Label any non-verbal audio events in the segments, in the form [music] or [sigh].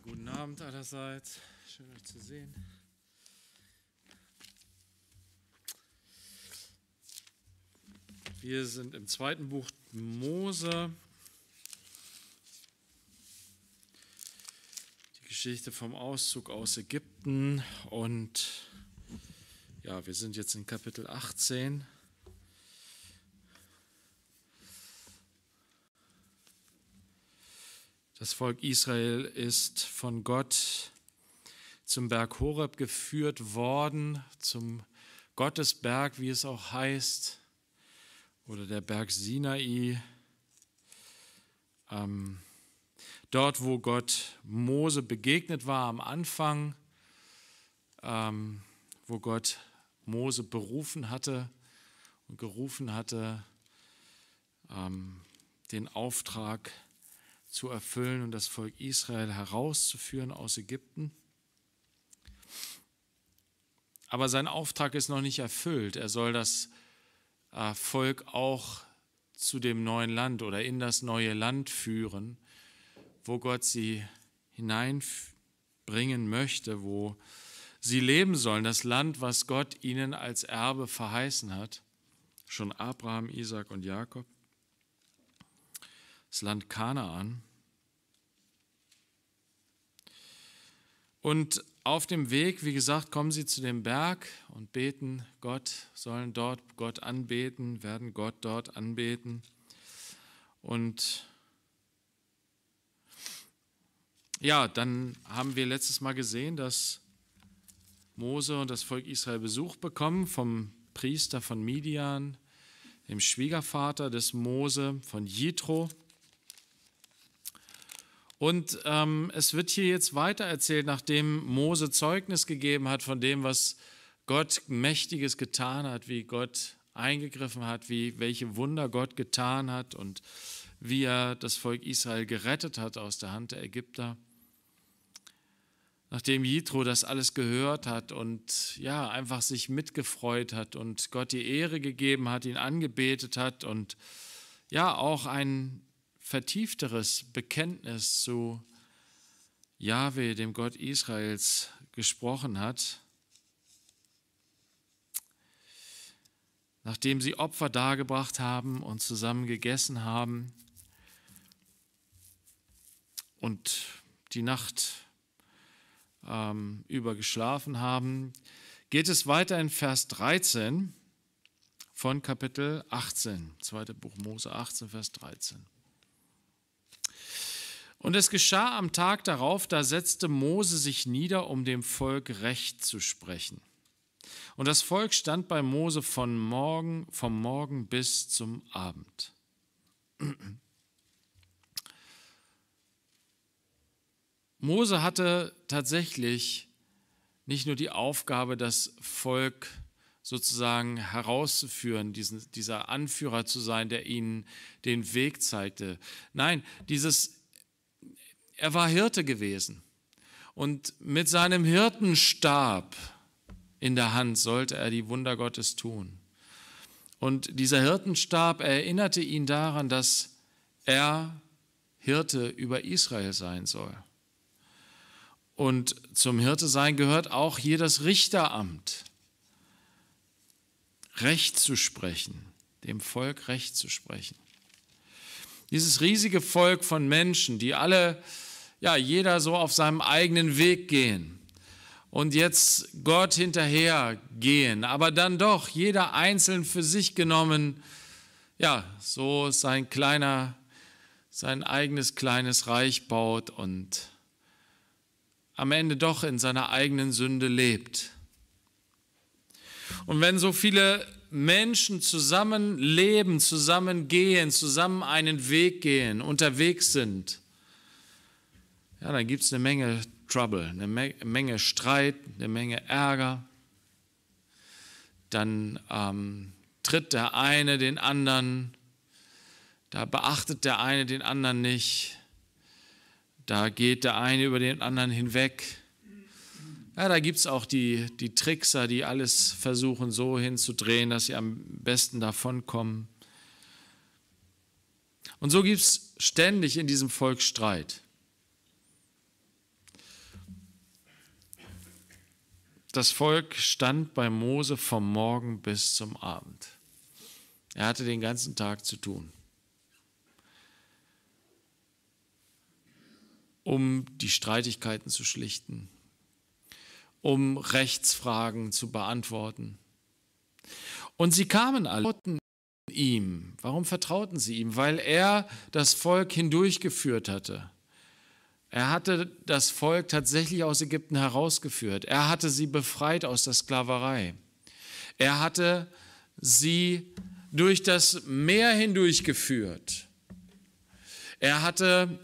guten Abend allerseits. Schön euch zu sehen. Wir sind im zweiten Buch Mose. Die Geschichte vom Auszug aus Ägypten. Und ja, wir sind jetzt in Kapitel 18. Das Volk Israel ist von Gott zum Berg Horeb geführt worden, zum Gottesberg, wie es auch heißt, oder der Berg Sinai. Ähm, dort, wo Gott Mose begegnet war am Anfang, ähm, wo Gott Mose berufen hatte und gerufen hatte, ähm, den Auftrag zu zu erfüllen und das Volk Israel herauszuführen aus Ägypten. Aber sein Auftrag ist noch nicht erfüllt. Er soll das äh, Volk auch zu dem neuen Land oder in das neue Land führen, wo Gott sie hineinbringen möchte, wo sie leben sollen, das Land, was Gott ihnen als Erbe verheißen hat, schon Abraham, Isaac und Jakob das Land Kanaan. Und auf dem Weg, wie gesagt, kommen sie zu dem Berg und beten Gott, sollen dort Gott anbeten, werden Gott dort anbeten. Und ja, dann haben wir letztes Mal gesehen, dass Mose und das Volk Israel Besuch bekommen vom Priester von Midian, dem Schwiegervater des Mose, von Jitro. Und ähm, es wird hier jetzt weiter erzählt, nachdem Mose Zeugnis gegeben hat von dem, was Gott Mächtiges getan hat, wie Gott eingegriffen hat, wie welche Wunder Gott getan hat und wie er das Volk Israel gerettet hat aus der Hand der Ägypter. Nachdem Jitro das alles gehört hat und ja, einfach sich mitgefreut hat und Gott die Ehre gegeben hat, ihn angebetet hat und ja, auch ein vertiefteres Bekenntnis zu Yahweh, dem Gott Israels, gesprochen hat, nachdem sie Opfer dargebracht haben und zusammen gegessen haben und die Nacht ähm, über geschlafen haben, geht es weiter in Vers 13 von Kapitel 18, 2. Buch Mose 18, Vers 13. Und es geschah am Tag darauf, da setzte Mose sich nieder, um dem Volk Recht zu sprechen. Und das Volk stand bei Mose von Morgen, vom Morgen bis zum Abend. Mose hatte tatsächlich nicht nur die Aufgabe, das Volk sozusagen herauszuführen, diesen, dieser Anführer zu sein, der ihnen den Weg zeigte. Nein, dieses er war Hirte gewesen. Und mit seinem Hirtenstab in der Hand sollte er die Wunder Gottes tun. Und dieser Hirtenstab erinnerte ihn daran, dass er Hirte über Israel sein soll. Und zum Hirte sein gehört auch hier das Richteramt. Recht zu sprechen, dem Volk Recht zu sprechen. Dieses riesige Volk von Menschen, die alle ja, jeder so auf seinem eigenen Weg gehen und jetzt Gott hinterher gehen, aber dann doch jeder einzeln für sich genommen, ja, so sein kleiner, sein eigenes kleines Reich baut und am Ende doch in seiner eigenen Sünde lebt. Und wenn so viele Menschen zusammen leben, zusammen gehen, zusammen einen Weg gehen, unterwegs sind, ja, dann gibt es eine Menge Trouble, eine Menge Streit, eine Menge Ärger. Dann ähm, tritt der eine den anderen, da beachtet der eine den anderen nicht, da geht der eine über den anderen hinweg. Ja, da gibt es auch die, die Trickser, die alles versuchen so hinzudrehen, dass sie am besten davonkommen. Und so gibt es ständig in diesem Volk Streit. Das Volk stand bei Mose vom Morgen bis zum Abend. Er hatte den ganzen Tag zu tun. um die Streitigkeiten zu schlichten, um Rechtsfragen zu beantworten. Und sie kamen alle ihm. Warum vertrauten sie ihm? Weil er das Volk hindurchgeführt hatte. Er hatte das Volk tatsächlich aus Ägypten herausgeführt. Er hatte sie befreit aus der Sklaverei. Er hatte sie durch das Meer hindurchgeführt. Er hatte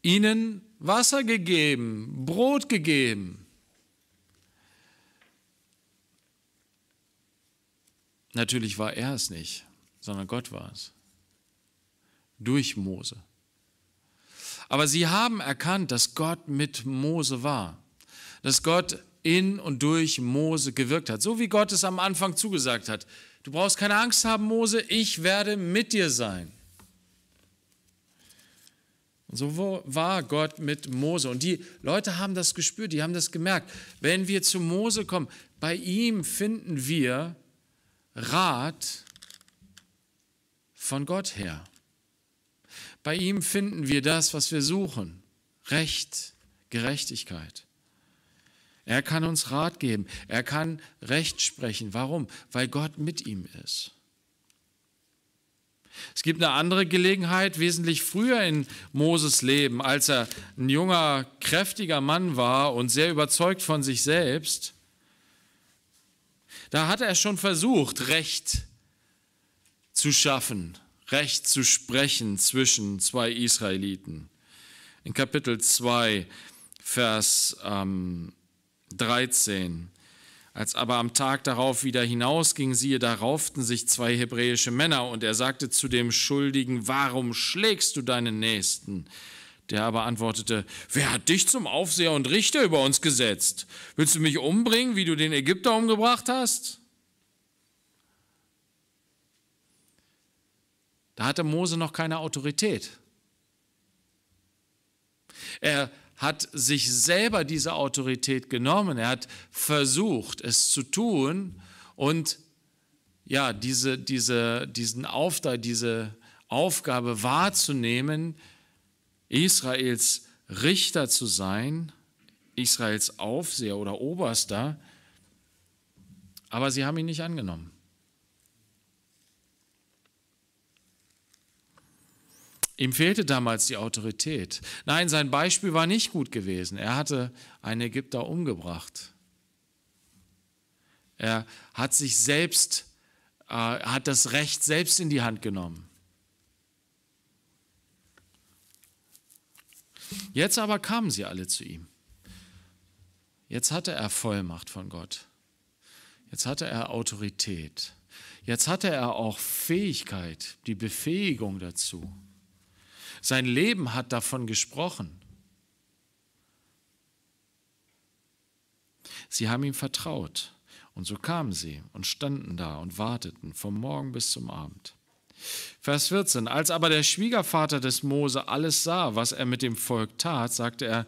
ihnen Wasser gegeben, Brot gegeben. Natürlich war er es nicht, sondern Gott war es. Durch Mose. Aber sie haben erkannt, dass Gott mit Mose war, dass Gott in und durch Mose gewirkt hat, so wie Gott es am Anfang zugesagt hat. Du brauchst keine Angst haben, Mose, ich werde mit dir sein. Und so war Gott mit Mose. Und die Leute haben das gespürt, die haben das gemerkt. Wenn wir zu Mose kommen, bei ihm finden wir Rat von Gott her. Bei ihm finden wir das, was wir suchen. Recht, Gerechtigkeit. Er kann uns Rat geben. Er kann Recht sprechen. Warum? Weil Gott mit ihm ist. Es gibt eine andere Gelegenheit, wesentlich früher in Moses Leben, als er ein junger, kräftiger Mann war und sehr überzeugt von sich selbst. Da hat er schon versucht, Recht zu schaffen Recht zu sprechen zwischen zwei Israeliten. In Kapitel 2, Vers ähm, 13. Als aber am Tag darauf wieder hinausging, siehe, da rauften sich zwei hebräische Männer und er sagte zu dem Schuldigen, warum schlägst du deinen Nächsten? Der aber antwortete, wer hat dich zum Aufseher und Richter über uns gesetzt? Willst du mich umbringen, wie du den Ägypter umgebracht hast? Da hatte Mose noch keine Autorität. Er hat sich selber diese Autorität genommen. Er hat versucht, es zu tun und ja, diese, diese, diesen Auftrag, diese Aufgabe wahrzunehmen, Israels Richter zu sein, Israels Aufseher oder Oberster, aber sie haben ihn nicht angenommen. Ihm fehlte damals die Autorität. Nein, sein Beispiel war nicht gut gewesen. Er hatte einen Ägypter umgebracht. Er hat sich selbst, äh, hat das Recht selbst in die Hand genommen. Jetzt aber kamen sie alle zu ihm. Jetzt hatte er Vollmacht von Gott. Jetzt hatte er Autorität. Jetzt hatte er auch Fähigkeit, die Befähigung dazu. Sein Leben hat davon gesprochen. Sie haben ihm vertraut. Und so kamen sie und standen da und warteten vom Morgen bis zum Abend. Vers 14. Als aber der Schwiegervater des Mose alles sah, was er mit dem Volk tat, sagte er,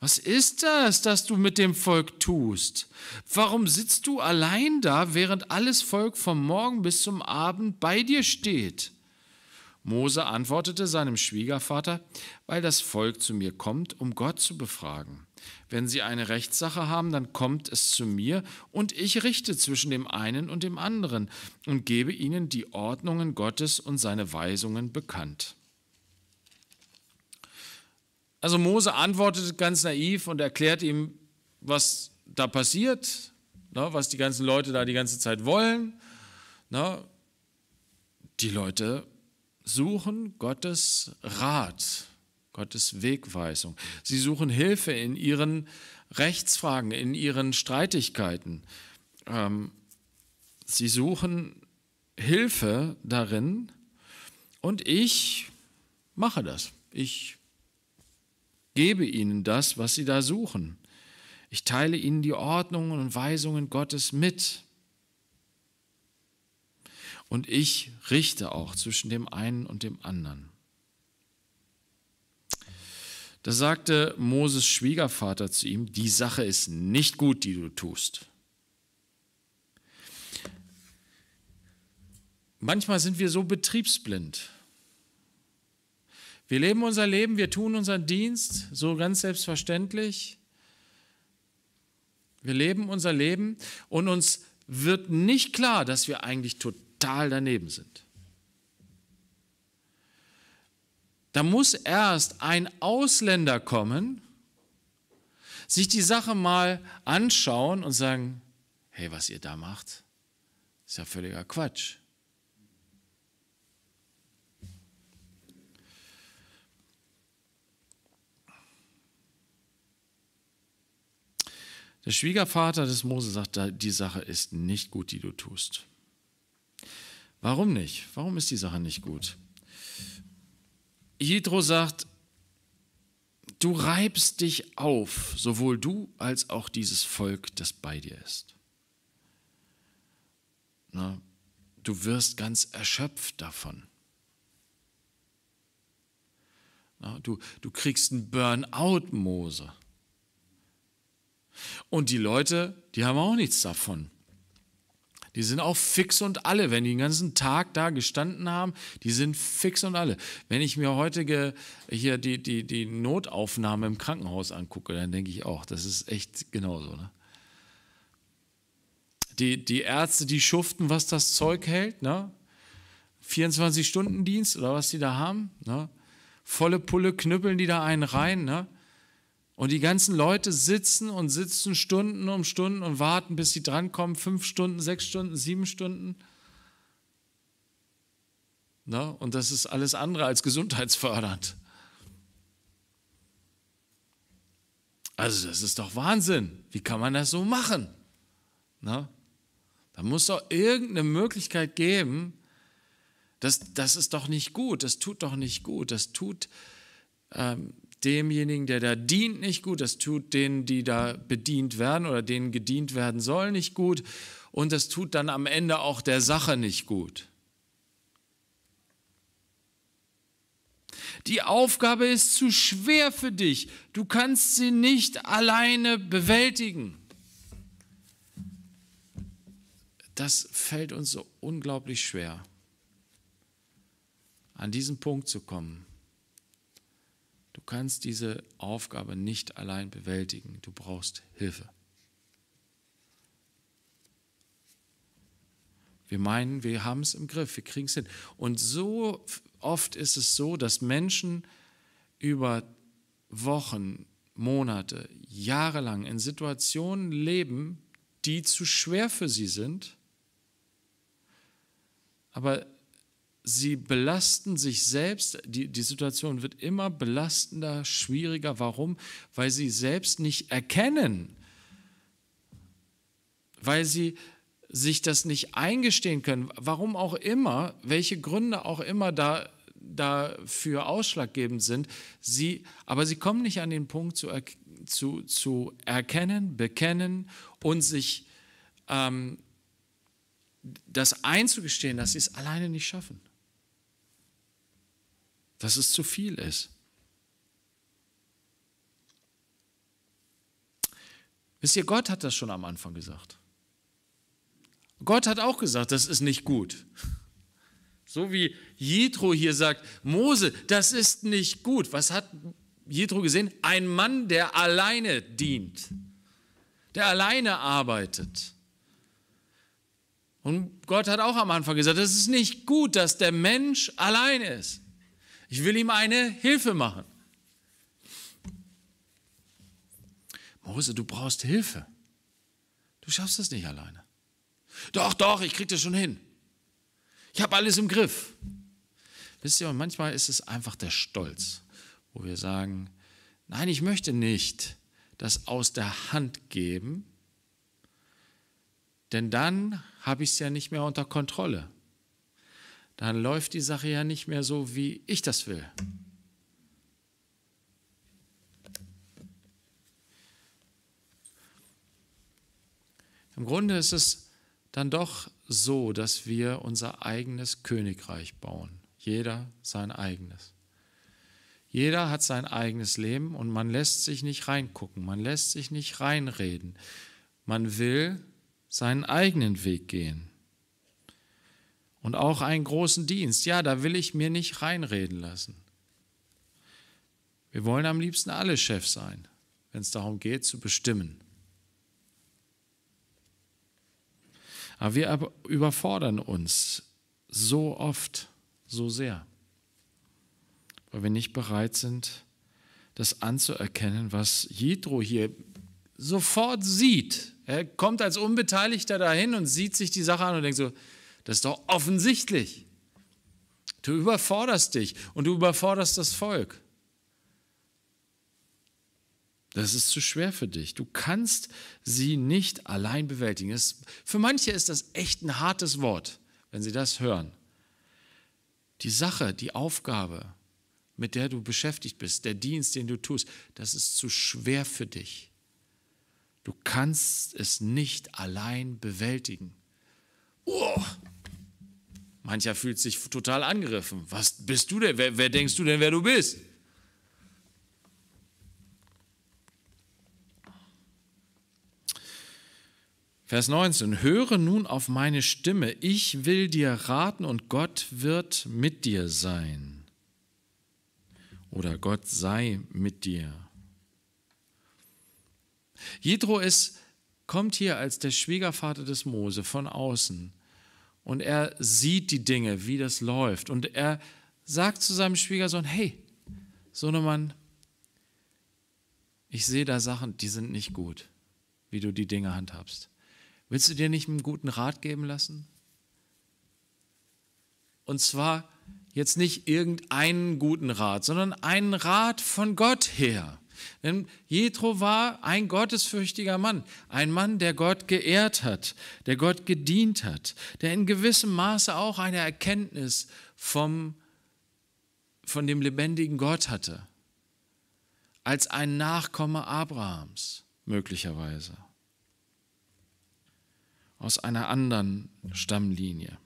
was ist das, das du mit dem Volk tust? Warum sitzt du allein da, während alles Volk vom Morgen bis zum Abend bei dir steht? Mose antwortete seinem Schwiegervater, weil das Volk zu mir kommt, um Gott zu befragen. Wenn sie eine Rechtssache haben, dann kommt es zu mir und ich richte zwischen dem einen und dem anderen und gebe ihnen die Ordnungen Gottes und seine Weisungen bekannt. Also Mose antwortet ganz naiv und erklärt ihm, was da passiert, ne, was die ganzen Leute da die ganze Zeit wollen. Ne. die Leute suchen Gottes Rat, Gottes Wegweisung. Sie suchen Hilfe in ihren Rechtsfragen, in ihren Streitigkeiten. Ähm, sie suchen Hilfe darin und ich mache das. Ich gebe ihnen das, was sie da suchen. Ich teile ihnen die Ordnungen und Weisungen Gottes mit und ich richte auch zwischen dem einen und dem anderen. Da sagte Moses Schwiegervater zu ihm, die Sache ist nicht gut, die du tust. Manchmal sind wir so betriebsblind. Wir leben unser Leben, wir tun unseren Dienst so ganz selbstverständlich. Wir leben unser Leben und uns wird nicht klar, dass wir eigentlich total total daneben sind. Da muss erst ein Ausländer kommen, sich die Sache mal anschauen und sagen, hey, was ihr da macht, ist ja völliger Quatsch. Der Schwiegervater des Mose sagt, die Sache ist nicht gut, die du tust. Warum nicht? Warum ist die Sache nicht gut? Jethro sagt, du reibst dich auf, sowohl du als auch dieses Volk, das bei dir ist. Na, du wirst ganz erschöpft davon. Na, du, du kriegst einen Burnout, Mose. Und die Leute, die haben auch nichts davon. Die sind auch fix und alle, wenn die den ganzen Tag da gestanden haben, die sind fix und alle. Wenn ich mir heute hier die, die, die Notaufnahme im Krankenhaus angucke, dann denke ich auch, das ist echt genauso. Ne? Die, die Ärzte, die schuften, was das Zeug hält, ne? 24-Stunden-Dienst oder was die da haben, ne? Volle Pulle knüppeln die da einen rein, ne? Und die ganzen Leute sitzen und sitzen Stunden um Stunden und warten, bis sie drankommen. Fünf Stunden, sechs Stunden, sieben Stunden. Na, und das ist alles andere als gesundheitsfördernd. Also das ist doch Wahnsinn. Wie kann man das so machen? Na? Da muss doch irgendeine Möglichkeit geben. Das, das ist doch nicht gut. Das tut doch nicht gut. Das tut, ähm, demjenigen, der da dient, nicht gut, das tut denen, die da bedient werden oder denen gedient werden soll, nicht gut und das tut dann am Ende auch der Sache nicht gut. Die Aufgabe ist zu schwer für dich. Du kannst sie nicht alleine bewältigen. Das fällt uns so unglaublich schwer, an diesen Punkt zu kommen kannst diese Aufgabe nicht allein bewältigen. Du brauchst Hilfe. Wir meinen, wir haben es im Griff, wir kriegen es hin. Und so oft ist es so, dass Menschen über Wochen, Monate, jahrelang in Situationen leben, die zu schwer für sie sind, aber sie belasten sich selbst, die, die Situation wird immer belastender, schwieriger. Warum? Weil sie selbst nicht erkennen, weil sie sich das nicht eingestehen können. Warum auch immer, welche Gründe auch immer da dafür ausschlaggebend sind, sie, aber sie kommen nicht an den Punkt zu, er, zu, zu erkennen, bekennen und sich ähm, das einzugestehen, dass sie es alleine nicht schaffen dass es zu viel ist. Wisst ihr, Gott hat das schon am Anfang gesagt. Gott hat auch gesagt, das ist nicht gut. So wie Jethro hier sagt, Mose, das ist nicht gut. Was hat Jethro gesehen? Ein Mann, der alleine dient, der alleine arbeitet. Und Gott hat auch am Anfang gesagt, es ist nicht gut, dass der Mensch allein ist. Ich will ihm eine Hilfe machen. Mose, du brauchst Hilfe. Du schaffst es nicht alleine. Doch, doch, ich krieg das schon hin. Ich habe alles im Griff. Wisst ihr, manchmal ist es einfach der Stolz, wo wir sagen, nein, ich möchte nicht das aus der Hand geben, denn dann habe ich es ja nicht mehr unter Kontrolle dann läuft die Sache ja nicht mehr so, wie ich das will. Im Grunde ist es dann doch so, dass wir unser eigenes Königreich bauen. Jeder sein eigenes. Jeder hat sein eigenes Leben und man lässt sich nicht reingucken, man lässt sich nicht reinreden. Man will seinen eigenen Weg gehen und auch einen großen Dienst. Ja, da will ich mir nicht reinreden lassen. Wir wollen am liebsten alle Chef sein, wenn es darum geht, zu bestimmen. Aber wir überfordern uns so oft, so sehr, weil wir nicht bereit sind, das anzuerkennen, was Jidro hier sofort sieht. Er kommt als Unbeteiligter dahin und sieht sich die Sache an und denkt so, das ist doch offensichtlich. Du überforderst dich und du überforderst das Volk. Das ist zu schwer für dich. Du kannst sie nicht allein bewältigen. Das, für manche ist das echt ein hartes Wort, wenn sie das hören. Die Sache, die Aufgabe, mit der du beschäftigt bist, der Dienst, den du tust, das ist zu schwer für dich. Du kannst es nicht allein bewältigen. Oh, Mancher fühlt sich total angegriffen. Was bist du denn? Wer, wer denkst du denn, wer du bist? Vers 19, höre nun auf meine Stimme, ich will dir raten und Gott wird mit dir sein. Oder Gott sei mit dir. Jethro ist, kommt hier als der Schwiegervater des Mose von außen und er sieht die Dinge, wie das läuft. Und er sagt zu seinem Schwiegersohn, hey, Sohnemann, ich sehe da Sachen, die sind nicht gut, wie du die Dinge handhabst. Willst du dir nicht einen guten Rat geben lassen? Und zwar jetzt nicht irgendeinen guten Rat, sondern einen Rat von Gott her. Denn Jethro war ein gottesfürchtiger Mann, ein Mann, der Gott geehrt hat, der Gott gedient hat, der in gewissem Maße auch eine Erkenntnis vom, von dem lebendigen Gott hatte, als ein Nachkomme Abrahams möglicherweise, aus einer anderen Stammlinie.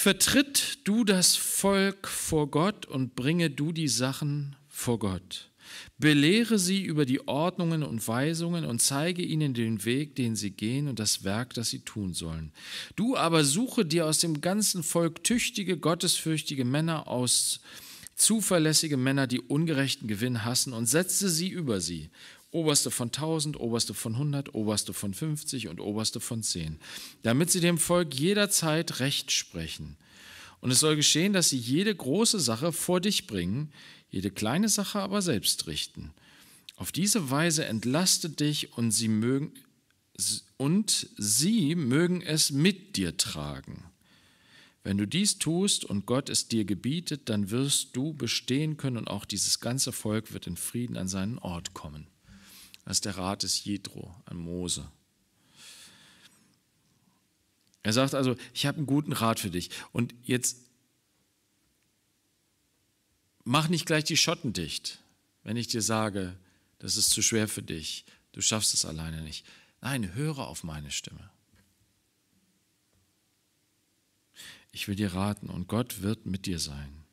Vertritt du das Volk vor Gott und bringe du die Sachen vor Gott. Belehre sie über die Ordnungen und Weisungen und zeige ihnen den Weg, den sie gehen und das Werk, das sie tun sollen. Du aber suche dir aus dem ganzen Volk tüchtige, gottesfürchtige Männer aus, zuverlässige Männer, die ungerechten Gewinn hassen, und setze sie über sie. Oberste von 1000, Oberste von 100, Oberste von 50 und Oberste von 10, damit sie dem Volk jederzeit Recht sprechen. Und es soll geschehen, dass sie jede große Sache vor dich bringen, jede kleine Sache aber selbst richten. Auf diese Weise entlastet dich und sie mögen, und sie mögen es mit dir tragen. Wenn du dies tust und Gott es dir gebietet, dann wirst du bestehen können und auch dieses ganze Volk wird in Frieden an seinen Ort kommen als der Rat des Jedro an Mose. Er sagt also, ich habe einen guten Rat für dich. Und jetzt mach nicht gleich die Schotten dicht, wenn ich dir sage, das ist zu schwer für dich, du schaffst es alleine nicht. Nein, höre auf meine Stimme. Ich will dir raten und Gott wird mit dir sein.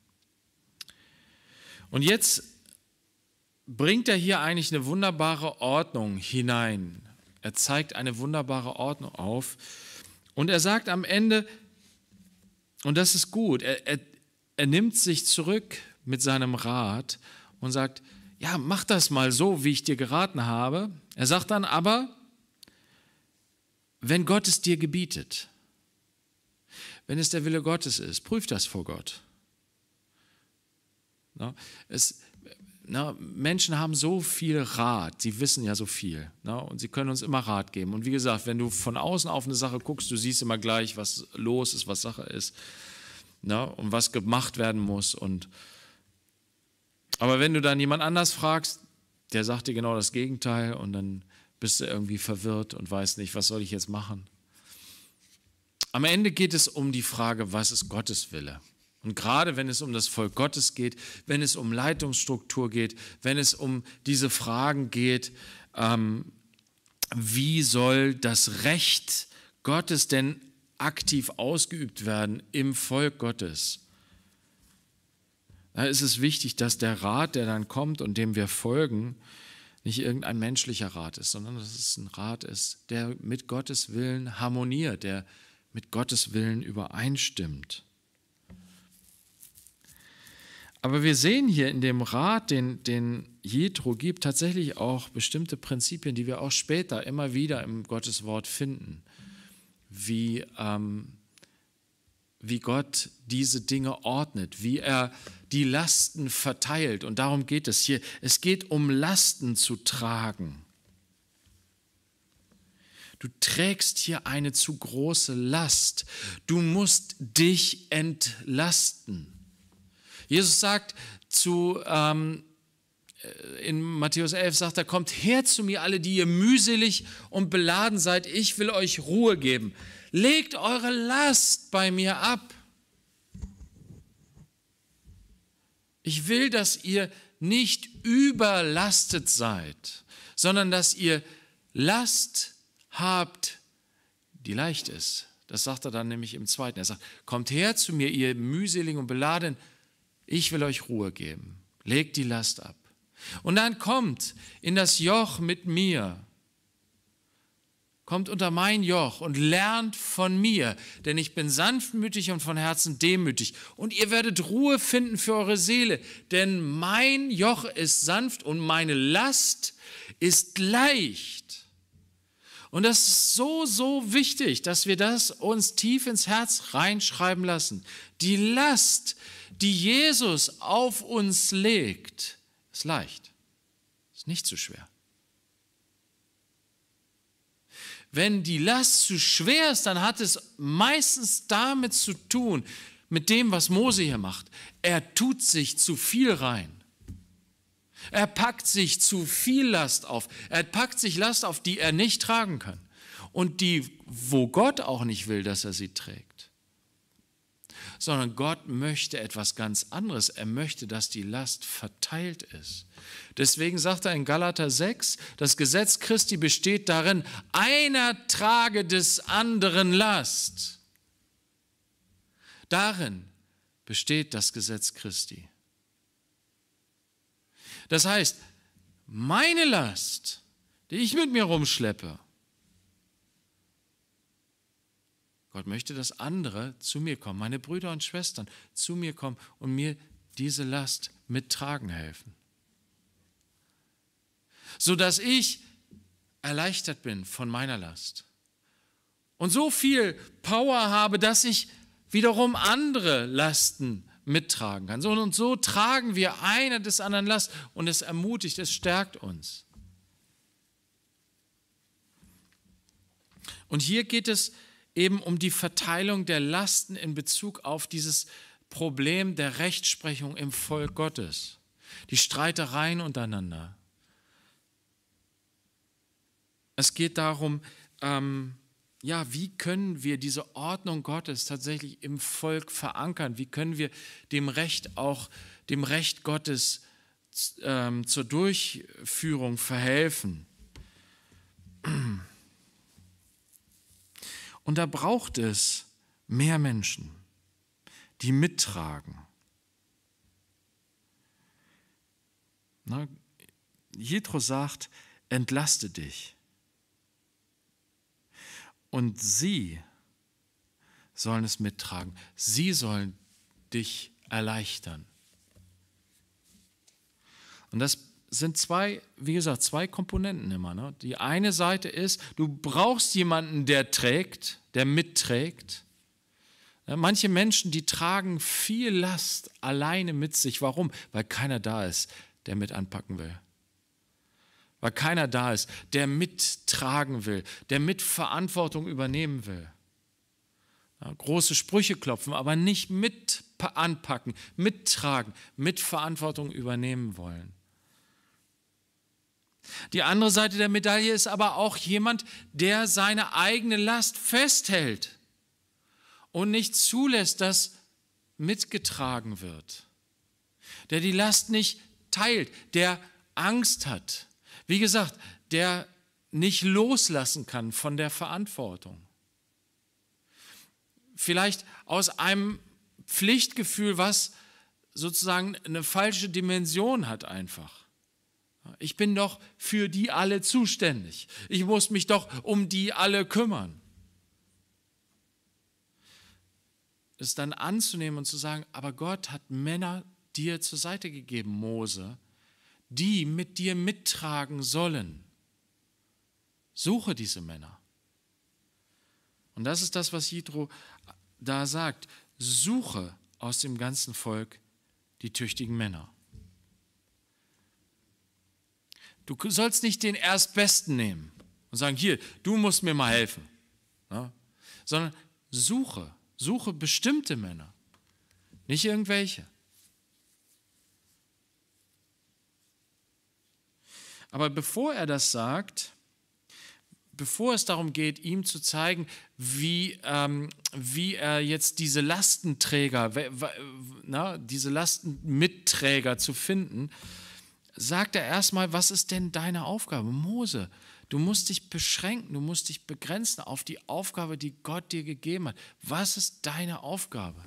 Und jetzt bringt er hier eigentlich eine wunderbare Ordnung hinein. Er zeigt eine wunderbare Ordnung auf. Und er sagt am Ende, und das ist gut, er, er, er nimmt sich zurück mit seinem Rat und sagt, ja, mach das mal so, wie ich dir geraten habe. Er sagt dann aber, wenn Gott es dir gebietet, wenn es der Wille Gottes ist, prüf das vor Gott. Es, na, ne? Menschen haben so viel Rat, sie wissen ja so viel na, ne? und sie können uns immer Rat geben. Und wie gesagt, wenn du von außen auf eine Sache guckst, du siehst immer gleich, was los ist, was Sache ist na, ne? und was gemacht werden muss. Und aber wenn du dann jemand anders fragst, der sagt dir genau das Gegenteil und dann bist du irgendwie verwirrt und weißt nicht, was soll ich jetzt machen. Am Ende geht es um die Frage, was ist Gottes Wille? Und gerade wenn es um das Volk Gottes geht, wenn es um Leitungsstruktur geht, wenn es um diese Fragen geht, ähm, wie soll das Recht Gottes denn aktiv ausgeübt werden im Volk Gottes? Da ist es wichtig, dass der Rat, der dann kommt und dem wir folgen, nicht irgendein menschlicher Rat ist, sondern dass es ein Rat ist, der mit Gottes Willen harmoniert, der mit Gottes Willen übereinstimmt. Aber wir sehen hier in dem Rat, den, den Jethro gibt, tatsächlich auch bestimmte Prinzipien, die wir auch später immer wieder im Gottes Wort finden, wie, ähm, wie Gott diese Dinge ordnet, wie er die Lasten verteilt. Und darum geht es hier. Es geht um Lasten zu tragen. Du trägst hier eine zu große Last. Du musst dich entlasten. Jesus sagt zu, ähm, äh, in Matthäus 11 sagt er, kommt her zu mir alle, die ihr mühselig und beladen seid, ich will euch Ruhe geben. Legt eure Last bei mir ab. Ich will, dass ihr nicht überlastet seid, sondern dass ihr Last habt, die leicht ist. Das sagt er dann nämlich im zweiten. Er sagt, kommt her zu mir, ihr mühselig und beladenen, ich will euch Ruhe geben. Legt die Last ab. Und dann kommt in das Joch mit mir. Kommt unter mein Joch und lernt von mir, denn ich bin sanftmütig und von Herzen demütig. Und ihr werdet Ruhe finden für eure Seele, denn mein Joch ist sanft und meine Last ist leicht. Und das ist so, so wichtig, dass wir das uns tief ins Herz reinschreiben lassen. Die Last, äh, die Jesus auf uns legt, ist leicht, ist nicht zu schwer. Wenn die Last zu schwer ist, dann hat es meistens damit zu tun, mit dem, was Mose hier macht. Er tut sich zu viel rein. Er packt sich zu viel Last auf. Er packt sich Last auf, die er nicht tragen kann. Und die, wo Gott auch nicht will, dass er sie trägt sondern Gott möchte etwas ganz anderes. Er möchte, dass die Last verteilt ist. Deswegen sagt er in Galater 6, das Gesetz Christi besteht darin, einer trage des anderen Last. Darin besteht das Gesetz Christi. Das heißt, meine Last, die ich mit mir rumschleppe, Gott möchte, dass andere zu mir kommen, meine Brüder und Schwestern zu mir kommen und mir diese Last mittragen helfen. Sodass ich erleichtert bin von meiner Last. Und so viel Power habe, dass ich wiederum andere Lasten mittragen kann. Und so tragen wir einer des anderen Last und es ermutigt, es stärkt uns. Und hier geht es um eben um die Verteilung der Lasten in Bezug auf dieses Problem der Rechtsprechung im Volk Gottes, die Streitereien untereinander. Es geht darum, ähm, ja, wie können wir diese Ordnung Gottes tatsächlich im Volk verankern? Wie können wir dem Recht auch, dem Recht Gottes ähm, zur Durchführung verhelfen? Und da braucht es mehr Menschen, die mittragen. Na, Jethro sagt, entlaste dich. Und sie sollen es mittragen. Sie sollen dich erleichtern. Und das sind zwei, wie gesagt, zwei Komponenten immer. Ne? Die eine Seite ist, du brauchst jemanden, der trägt, der mitträgt. manche Menschen, die tragen viel Last alleine mit sich. Warum? Weil keiner da ist, der mit anpacken will. Weil keiner da ist, der mittragen will, der mit Verantwortung übernehmen will. Ja, große Sprüche klopfen, aber nicht mit anpacken, mittragen, mit Verantwortung übernehmen wollen. Die andere Seite der Medaille ist aber auch jemand, der seine eigene Last festhält und nicht zulässt, dass mitgetragen wird, der die Last nicht teilt, der Angst hat, wie gesagt, der nicht loslassen kann von der Verantwortung. Vielleicht aus einem Pflichtgefühl, was sozusagen eine falsche Dimension hat einfach. Ich bin doch für die alle zuständig. Ich muss mich doch um die alle kümmern. Es dann anzunehmen und zu sagen, aber Gott hat Männer dir zur Seite gegeben, Mose, die mit dir mittragen sollen. Suche diese Männer. Und das ist das, was Jitro da sagt. Suche aus dem ganzen Volk die tüchtigen Männer. Du sollst nicht den Erstbesten nehmen und sagen, hier, du musst mir mal helfen. Ja? Ne? Sondern suche, suche bestimmte Männer, nicht irgendwelche. Aber bevor er das sagt, bevor es darum geht, ihm zu zeigen, wie, ähm, wie er jetzt diese Lastenträger, na, diese Lastenmitträger zu finden, sagt er erstmal, was ist denn deine Aufgabe? Mose, du musst dich beschränken, du musst dich begrenzen auf die Aufgabe, die Gott dir gegeben hat. Was ist deine Aufgabe?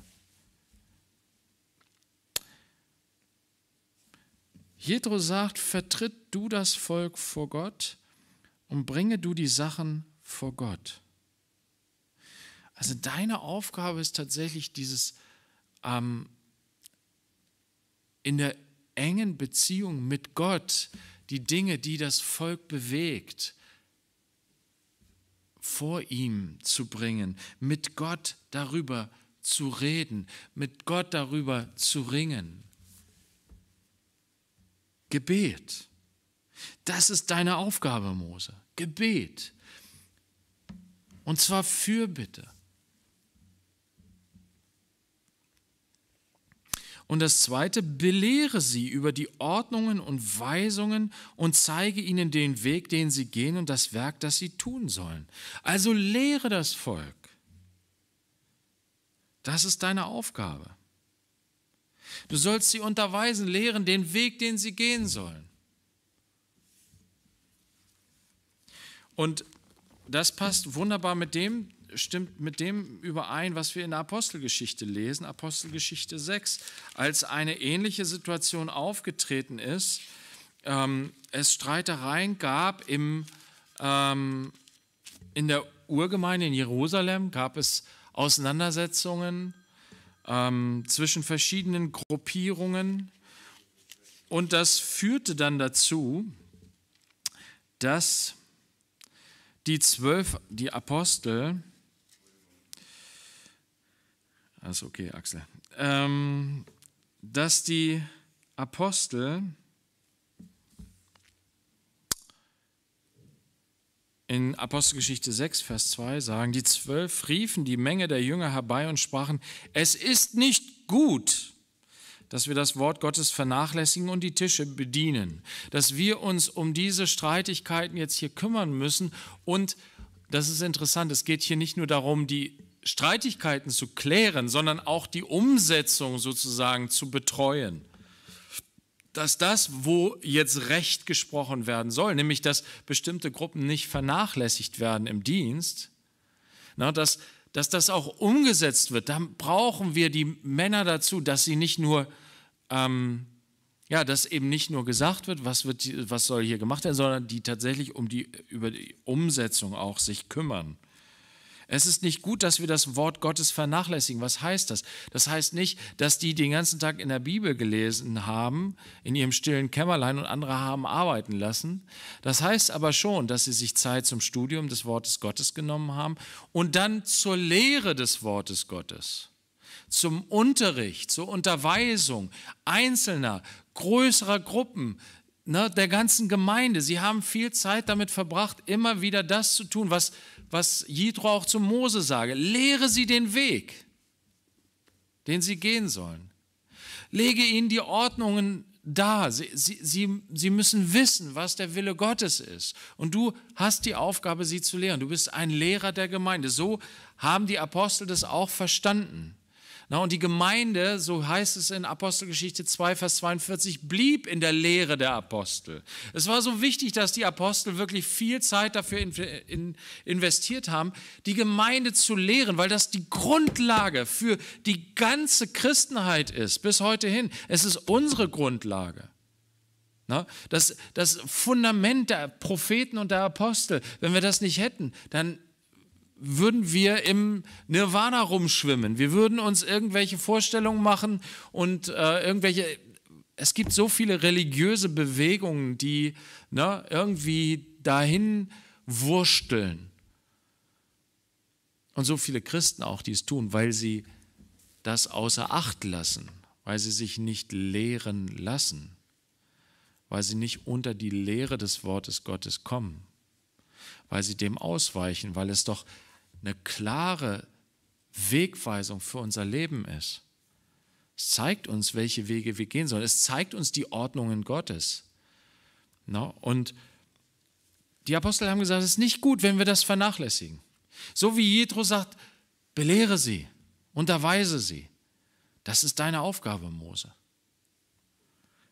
Jethro sagt, vertritt du das Volk vor Gott und bringe du die Sachen vor Gott. Also deine Aufgabe ist tatsächlich dieses ähm, in der engen Beziehung mit Gott die Dinge, die das Volk bewegt, vor ihm zu bringen, mit Gott darüber zu reden, mit Gott darüber zu ringen. Gebet. Das ist deine Aufgabe, Mose. Gebet. Und zwar Fürbitte. Und das zweite, belehre sie über die Ordnungen und Weisungen und zeige ihnen den Weg, den sie gehen und das Werk, das sie tun sollen. Also lehre das Volk. Das ist deine Aufgabe. Du sollst sie unterweisen, lehren den Weg, den sie gehen sollen. Und das passt wunderbar mit dem, stimmt mit dem überein, was wir in der Apostelgeschichte lesen, Apostelgeschichte 6, als eine ähnliche Situation aufgetreten ist, ähm, es Streitereien gab im, ähm, in der Urgemeinde in Jerusalem, gab es Auseinandersetzungen ähm, zwischen verschiedenen Gruppierungen und das führte dann dazu, dass die zwölf, die Apostel, also okay, Axel. Ähm, dass die Apostel in Apostelgeschichte 6, Vers 2 sagen, die zwölf riefen die Menge der Jünger herbei und sprachen, es ist nicht gut, dass wir das Wort Gottes vernachlässigen und die Tische bedienen, dass wir uns um diese Streitigkeiten jetzt hier kümmern müssen. Und das ist interessant, es geht hier nicht nur darum, die Streitigkeiten zu klären, sondern auch die Umsetzung sozusagen zu betreuen. Dass das, wo jetzt Recht gesprochen werden soll, nämlich dass bestimmte Gruppen nicht vernachlässigt werden im Dienst, na, dass, dass das auch umgesetzt wird, dann brauchen wir die Männer dazu, dass sie nicht nur, ähm, ja, dass eben nicht nur gesagt wird, was, wird, was soll hier gemacht werden, sondern die tatsächlich um die, über die Umsetzung auch sich kümmern. Es ist nicht gut, dass wir das Wort Gottes vernachlässigen. Was heißt das? Das heißt nicht, dass die den ganzen Tag in der Bibel gelesen haben, in ihrem stillen Kämmerlein und andere haben arbeiten lassen. Das heißt aber schon, dass sie sich Zeit zum Studium des Wortes Gottes genommen haben und dann zur Lehre des Wortes Gottes zum Unterricht, zur Unterweisung einzelner, größerer Gruppen, ne, der ganzen Gemeinde. Sie haben viel Zeit damit verbracht, immer wieder das zu tun, was was Jidro auch zu Mose sage. Lehre sie den Weg, den sie gehen sollen. Lege ihnen die Ordnungen da. Sie, sie, sie, sie müssen wissen, was der Wille Gottes ist. Und du hast die Aufgabe, sie zu lehren. Du bist ein Lehrer der Gemeinde. So haben die Apostel das auch verstanden. Na, und die Gemeinde, so heißt es in Apostelgeschichte 2, Vers 42, blieb in der Lehre der Apostel. Es war so wichtig, dass die Apostel wirklich viel Zeit dafür investiert haben, die Gemeinde zu lehren, weil das die Grundlage für die ganze Christenheit ist, bis heute hin. Es ist unsere Grundlage. Na, das, das Fundament der Propheten und der Apostel, wenn wir das nicht hätten, dann würden wir im Nirvana rumschwimmen. Wir würden uns irgendwelche Vorstellungen machen und äh, irgendwelche. Es gibt so viele religiöse Bewegungen, die ne, irgendwie dahin wursteln. Und so viele Christen auch, die es tun, weil sie das außer Acht lassen, weil sie sich nicht lehren lassen, weil sie nicht unter die Lehre des Wortes Gottes kommen, weil sie dem ausweichen, weil es doch eine klare Wegweisung für unser Leben ist. Es zeigt uns, welche Wege wir gehen sollen. Es zeigt uns die Ordnungen Gottes. Und die Apostel haben gesagt, es ist nicht gut, wenn wir das vernachlässigen. So wie Jethro sagt, belehre sie, unterweise sie. Das ist deine Aufgabe, Mose.